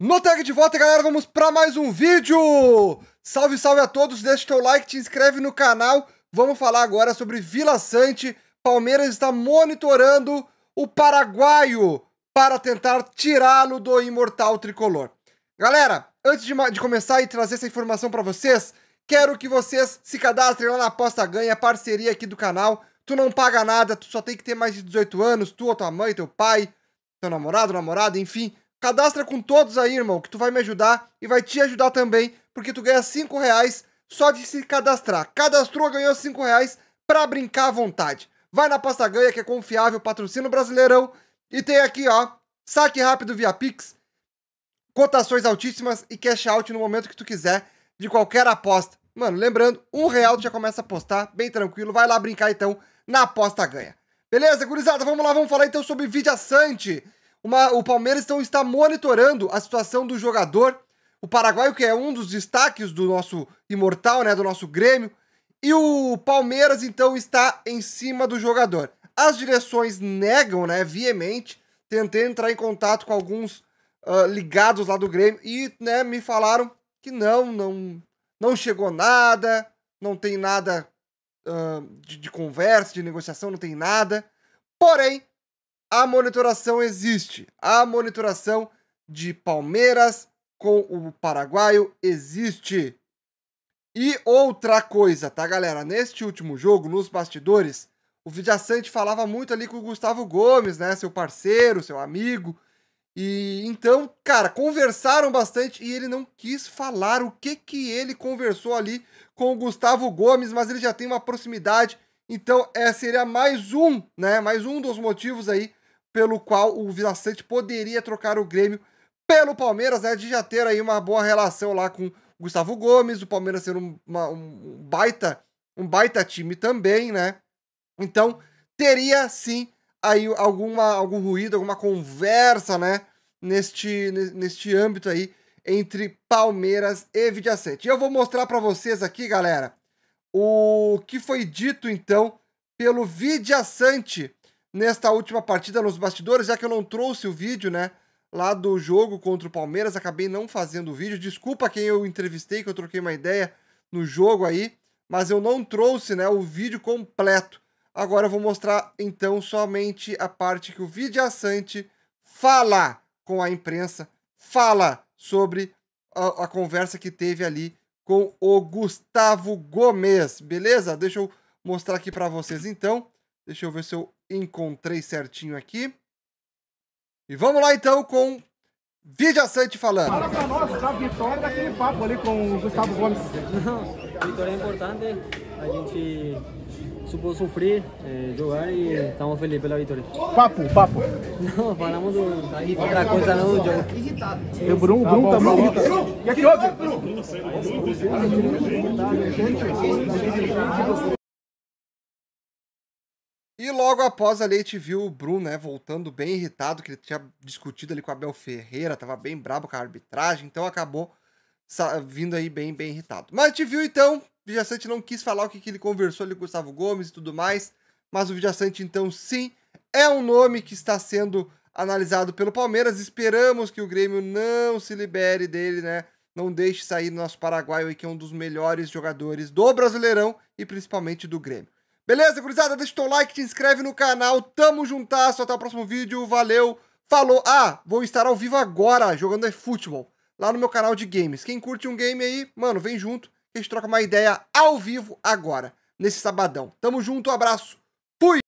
No tag de volta, galera, vamos para mais um vídeo! Salve, salve a todos, deixa teu like, te inscreve no canal. Vamos falar agora sobre Vila Sante. Palmeiras está monitorando o paraguaio para tentar tirá-lo do imortal tricolor. Galera, antes de, de começar e trazer essa informação para vocês, quero que vocês se cadastrem lá na Aposta Ganha, parceria aqui do canal. Tu não paga nada, tu só tem que ter mais de 18 anos, tu ou tua mãe, teu pai, teu namorado, namorada, enfim Cadastra com todos aí, irmão, que tu vai me ajudar e vai te ajudar também, porque tu ganha 5 reais só de se cadastrar. Cadastrou, ganhou 5 reais pra brincar à vontade. Vai na Pasta Ganha, que é confiável, patrocina brasileirão. E tem aqui, ó, saque rápido via Pix, cotações altíssimas e cash out no momento que tu quiser, de qualquer aposta. Mano, lembrando, um real tu já começa a apostar, bem tranquilo. Vai lá brincar então, na Aposta Ganha. Beleza, gurizada? Vamos lá, vamos falar então sobre Vidia Sante. Uma, o Palmeiras então está monitorando a situação do jogador, o paraguaio que é um dos destaques do nosso imortal, né, do nosso Grêmio, e o Palmeiras então está em cima do jogador. As direções negam, né, veemente. Tentei entrar em contato com alguns uh, ligados lá do Grêmio e, né, me falaram que não, não, não chegou nada, não tem nada uh, de, de conversa, de negociação, não tem nada. Porém, a monitoração existe. A monitoração de Palmeiras com o paraguaio existe. E outra coisa, tá, galera? Neste último jogo, nos bastidores, o Vidiaçante falava muito ali com o Gustavo Gomes, né? Seu parceiro, seu amigo. E então, cara, conversaram bastante e ele não quis falar o que que ele conversou ali com o Gustavo Gomes, mas ele já tem uma proximidade. Então, é, seria mais um, né? Mais um dos motivos aí pelo qual o Vila Sante poderia trocar o Grêmio pelo Palmeiras, né? De já ter aí uma boa relação lá com o Gustavo Gomes, o Palmeiras ser um, uma, um baita um baita time também, né? Então, teria sim aí alguma, algum ruído, alguma conversa, né? Neste, neste âmbito aí entre Palmeiras e Vidiacete. E eu vou mostrar para vocês aqui, galera, o que foi dito então pelo Vidiacente nesta última partida nos bastidores, já que eu não trouxe o vídeo, né? Lá do jogo contra o Palmeiras, acabei não fazendo o vídeo. Desculpa quem eu entrevistei, que eu troquei uma ideia no jogo aí, mas eu não trouxe, né, o vídeo completo. Agora eu vou mostrar então somente a parte que o Vidia Sante fala com a imprensa, fala sobre a, a conversa que teve ali com o Gustavo Gomes, beleza? Deixa eu mostrar aqui para vocês então. Deixa eu ver se eu Encontrei certinho aqui. E vamos lá então com Vidia Sante falando. Fala pra nós da vitória daquele papo ali com o Gustavo Gomes. vitória é importante, a gente supôs sofrer, eh, jogar e estamos felizes pela vitória. Papo, papo. Não, falamos do, aí, outra coisa não do jogo. Irritado. E o Bruno, tá Bruno tá bom. E aqui, ó, Bruno. E logo após ali a gente viu o Bruno, né, voltando bem irritado, que ele tinha discutido ali com a Abel Ferreira, tava bem brabo com a arbitragem, então acabou vindo aí bem, bem irritado. Mas a gente viu então, o Vijaçante não quis falar o que, que ele conversou ali com o Gustavo Gomes e tudo mais, mas o Vijaçante então sim, é um nome que está sendo analisado pelo Palmeiras, esperamos que o Grêmio não se libere dele, né, não deixe sair nosso Paraguai que é um dos melhores jogadores do Brasileirão e principalmente do Grêmio. Beleza, gurizada? Deixa o teu like, te inscreve no canal. Tamo juntasso. Até o próximo vídeo. Valeu. Falou. Ah, vou estar ao vivo agora jogando é futebol lá no meu canal de games. Quem curte um game aí, mano, vem junto. a gente troca uma ideia ao vivo agora, nesse sabadão. Tamo junto, um abraço. Fui!